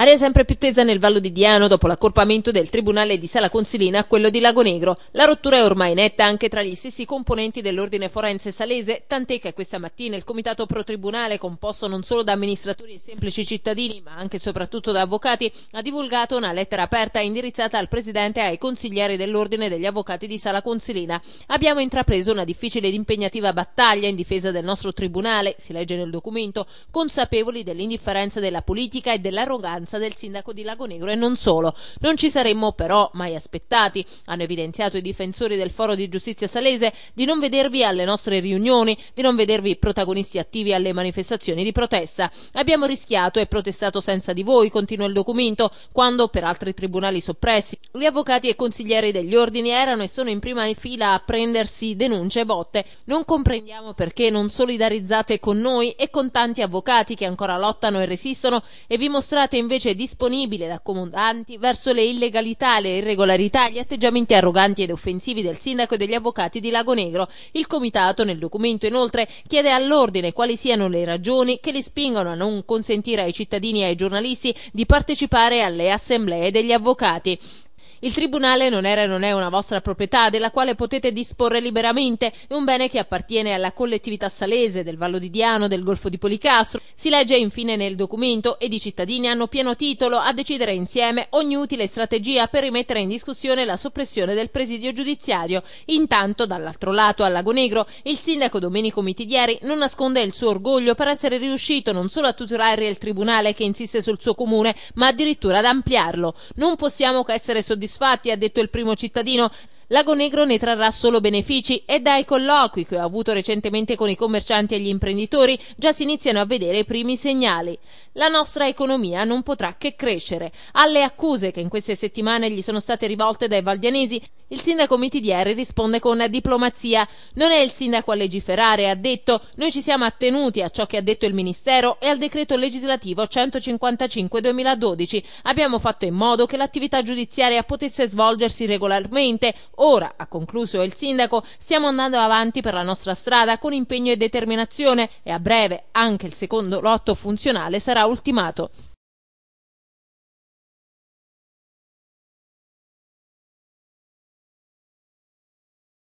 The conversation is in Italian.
Aria sempre più tesa nel Vallo di Diano dopo l'accorpamento del Tribunale di Sala Consilina a quello di Lago Negro. La rottura è ormai netta anche tra gli stessi componenti dell'Ordine Forense Salese, tant'è che questa mattina il Comitato Pro Tribunale, composto non solo da amministratori e semplici cittadini, ma anche e soprattutto da avvocati, ha divulgato una lettera aperta indirizzata al Presidente e ai consiglieri dell'Ordine degli Avvocati di Sala Consilina. Abbiamo intrapreso una difficile ed impegnativa battaglia in difesa del nostro Tribunale, si legge nel documento, consapevoli dell'indifferenza della politica e dell'arroganza presenza del sindaco di Lago Negro e non solo. Non ci saremmo però mai aspettati, hanno evidenziato i difensori del Foro di Giustizia Salese, di non vedervi alle nostre riunioni, di non vedervi protagonisti attivi alle manifestazioni di protesta. Abbiamo rischiato e protestato senza di voi, continua il documento, quando per altri tribunali soppressi gli avvocati e consiglieri degli ordini erano e sono in prima fila a prendersi denunce e botte. Non comprendiamo perché non solidarizzate con noi e con tanti avvocati che ancora lottano e resistono e vi mostrate invece invece disponibile da comandanti verso le illegalità, le irregolarità, gli atteggiamenti arroganti ed offensivi del sindaco e degli avvocati di Lago Negro. Il comitato nel documento inoltre chiede all'ordine quali siano le ragioni che li spingono a non consentire ai cittadini e ai giornalisti di partecipare alle assemblee degli avvocati. Il tribunale non era e non è una vostra proprietà della quale potete disporre liberamente, è un bene che appartiene alla collettività salese, del Vallo di Diano, del Golfo di Policastro. Si legge infine nel documento ed i cittadini hanno pieno titolo a decidere insieme ogni utile strategia per rimettere in discussione la soppressione del presidio giudiziario. Intanto, dall'altro lato, a Lago Negro, il sindaco Domenico Mitidieri non nasconde il suo orgoglio per essere riuscito non solo a tutelare il tribunale che insiste sul suo comune, ma addirittura ad ampliarlo. Non possiamo che essere soddisfatti soddisfatti, ha detto il primo cittadino. Lago Negro ne trarrà solo benefici e dai colloqui che ho avuto recentemente con i commercianti e gli imprenditori già si iniziano a vedere i primi segnali. La nostra economia non potrà che crescere. Alle accuse che in queste settimane gli sono state rivolte dai valdianesi il sindaco Mitidieri risponde con diplomazia. Non è il sindaco a legiferare, ha detto. Noi ci siamo attenuti a ciò che ha detto il Ministero e al decreto legislativo 155-2012. Abbiamo fatto in modo che l'attività giudiziaria potesse svolgersi regolarmente. Ora, ha concluso il sindaco, stiamo andando avanti per la nostra strada con impegno e determinazione e a breve anche il secondo lotto funzionale sarà ultimato.